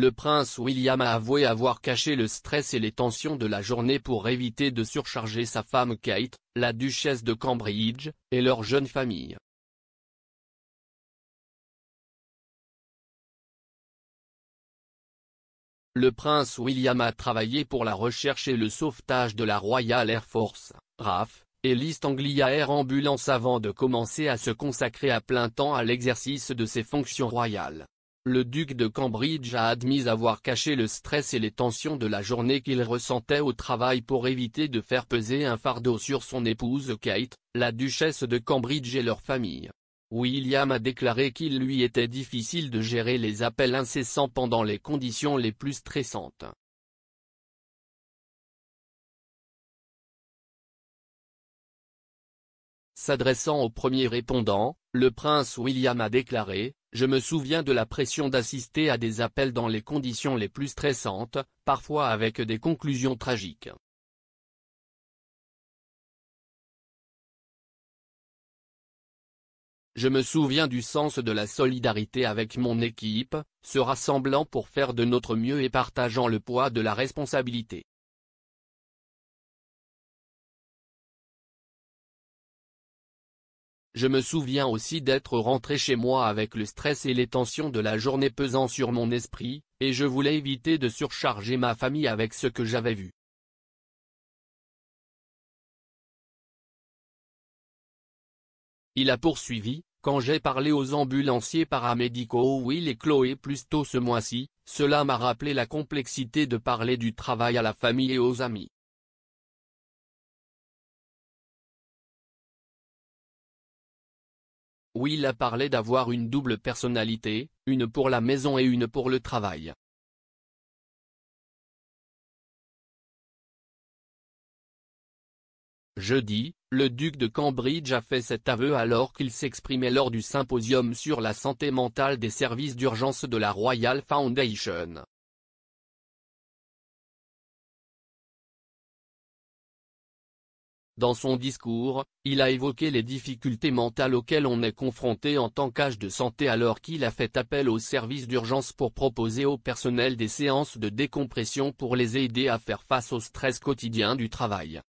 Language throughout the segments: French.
le prince William a avoué avoir caché le stress et les tensions de la journée pour éviter de surcharger sa femme Kate, la duchesse de Cambridge, et leur jeune famille. Le prince William a travaillé pour la recherche et le sauvetage de la Royal Air Force, RAF, et l'East Anglia Air Ambulance avant de commencer à se consacrer à plein temps à l'exercice de ses fonctions royales le duc de Cambridge a admis avoir caché le stress et les tensions de la journée qu'il ressentait au travail pour éviter de faire peser un fardeau sur son épouse Kate, la duchesse de Cambridge et leur famille. William a déclaré qu'il lui était difficile de gérer les appels incessants pendant les conditions les plus stressantes. S'adressant au premier répondant, le prince William a déclaré, je me souviens de la pression d'assister à des appels dans les conditions les plus stressantes, parfois avec des conclusions tragiques. Je me souviens du sens de la solidarité avec mon équipe, se rassemblant pour faire de notre mieux et partageant le poids de la responsabilité. Je me souviens aussi d'être rentré chez moi avec le stress et les tensions de la journée pesant sur mon esprit, et je voulais éviter de surcharger ma famille avec ce que j'avais vu. Il a poursuivi, quand j'ai parlé aux ambulanciers paramédicaux Will et Chloé plus tôt ce mois-ci, cela m'a rappelé la complexité de parler du travail à la famille et aux amis. Will a parlé d'avoir une double personnalité, une pour la maison et une pour le travail. Jeudi, le duc de Cambridge a fait cet aveu alors qu'il s'exprimait lors du symposium sur la santé mentale des services d'urgence de la Royal Foundation. Dans son discours, il a évoqué les difficultés mentales auxquelles on est confronté en tant qu'âge de santé alors qu'il a fait appel aux services d'urgence pour proposer au personnel des séances de décompression pour les aider à faire face au stress quotidien du travail.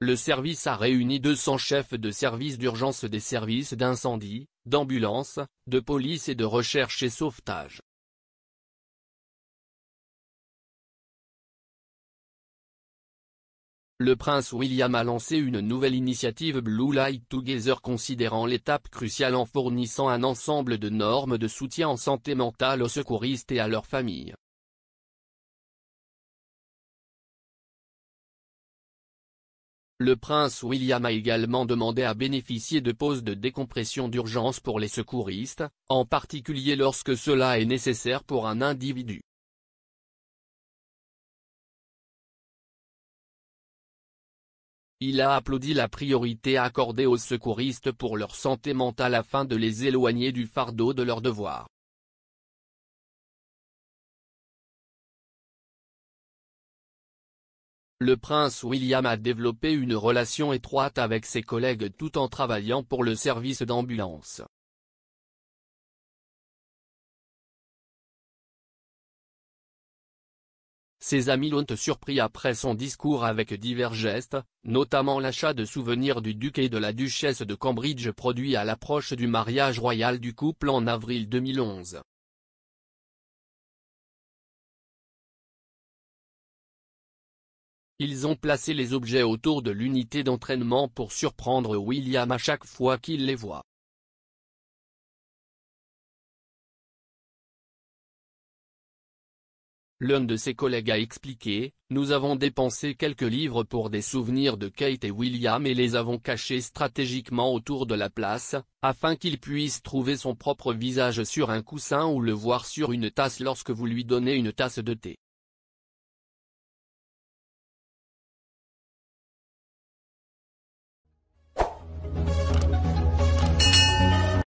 Le service a réuni 200 chefs de service d'urgence des services d'incendie, d'ambulance, de police et de recherche et sauvetage. le prince William a lancé une nouvelle initiative Blue Light Together considérant l'étape cruciale en fournissant un ensemble de normes de soutien en santé mentale aux secouristes et à leurs familles. Le prince William a également demandé à bénéficier de pauses de décompression d'urgence pour les secouristes, en particulier lorsque cela est nécessaire pour un individu. Il a applaudi la priorité accordée aux secouristes pour leur santé mentale afin de les éloigner du fardeau de leurs devoirs. Le prince William a développé une relation étroite avec ses collègues tout en travaillant pour le service d'ambulance. Ses amis l'ont surpris après son discours avec divers gestes, notamment l'achat de souvenirs du duc et de la duchesse de Cambridge produits à l'approche du mariage royal du couple en avril 2011. Ils ont placé les objets autour de l'unité d'entraînement pour surprendre William à chaque fois qu'il les voit. L'un de ses collègues a expliqué, nous avons dépensé quelques livres pour des souvenirs de Kate et William et les avons cachés stratégiquement autour de la place, afin qu'il puisse trouver son propre visage sur un coussin ou le voir sur une tasse lorsque vous lui donnez une tasse de thé.